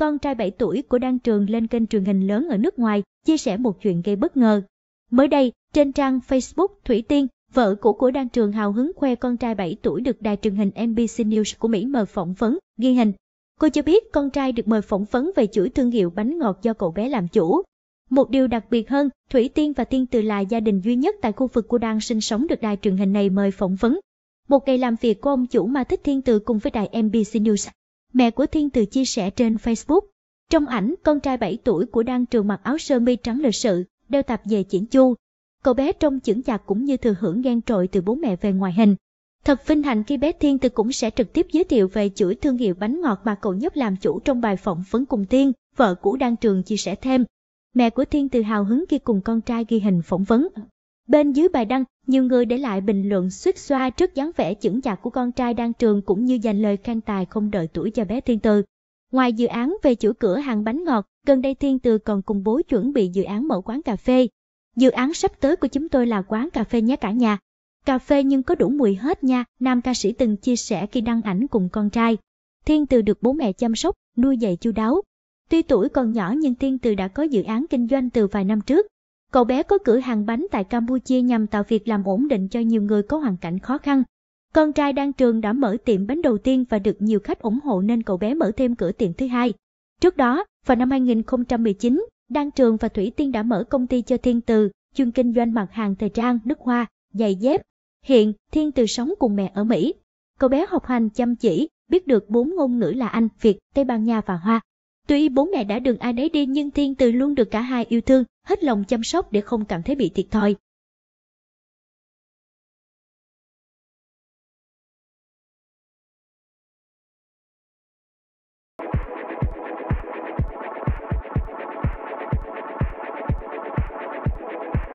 con trai 7 tuổi của Đan Trường lên kênh truyền hình lớn ở nước ngoài, chia sẻ một chuyện gây bất ngờ. Mới đây, trên trang Facebook Thủy Tiên, vợ của của Đan Trường hào hứng khoe con trai 7 tuổi được đài truyền hình NBC News của Mỹ mời phỏng vấn, ghi hình. Cô cho biết con trai được mời phỏng vấn về chuỗi thương hiệu bánh ngọt do cậu bé làm chủ. Một điều đặc biệt hơn, Thủy Tiên và Tiên Từ là gia đình duy nhất tại khu vực cô đang sinh sống được đài truyền hình này mời phỏng vấn. Một ngày làm việc của ông chủ ma thích Thiên Từ cùng với đài NBC News mẹ của Thiên Từ chia sẻ trên Facebook. Trong ảnh, con trai 7 tuổi của Đăng Trường mặc áo sơ mi trắng lịch sự, đeo tạp về chỉnh chu. Cậu bé trông chững chạc cũng như thừa hưởng ghen trội từ bố mẹ về ngoại hình. Thật vinh hạnh khi bé Thiên Từ cũng sẽ trực tiếp giới thiệu về chuỗi thương hiệu bánh ngọt mà cậu nhóc làm chủ trong bài phỏng vấn cùng Tiên, vợ của Đăng Trường chia sẻ thêm. Mẹ của Thiên Từ hào hứng khi cùng con trai ghi hình phỏng vấn. Bên dưới bài đăng, nhiều người để lại bình luận suýt xoa trước dáng vẻ chững chạc của con trai đang trường cũng như dành lời khen tài không đợi tuổi cho bé Thiên Từ. Ngoài dự án về chủ cửa hàng bánh ngọt, gần đây Thiên Từ còn cùng bố chuẩn bị dự án mở quán cà phê. Dự án sắp tới của chúng tôi là quán cà phê nhé cả nhà. Cà phê nhưng có đủ mùi hết nha, nam ca sĩ từng chia sẻ khi đăng ảnh cùng con trai. Thiên Từ được bố mẹ chăm sóc, nuôi dạy chu đáo. Tuy tuổi còn nhỏ nhưng Thiên Từ đã có dự án kinh doanh từ vài năm trước, Cậu bé có cửa hàng bánh tại Campuchia nhằm tạo việc làm ổn định cho nhiều người có hoàn cảnh khó khăn. Con trai đang trường đã mở tiệm bánh đầu tiên và được nhiều khách ủng hộ nên cậu bé mở thêm cửa tiệm thứ hai. Trước đó, vào năm 2019, Đan Trường và Thủy Tiên đã mở công ty cho Thiên Từ, chuyên kinh doanh mặt hàng thời trang, nước hoa, giày dép. Hiện, Thiên Từ sống cùng mẹ ở Mỹ. Cậu bé học hành chăm chỉ, biết được bốn ngôn ngữ là Anh, Việt, Tây Ban Nha và Hoa. Tuy bốn mẹ đã đừng ai nấy đi nhưng Thiên Từ luôn được cả hai yêu thương, hết lòng chăm sóc để không cảm thấy bị thiệt thòi.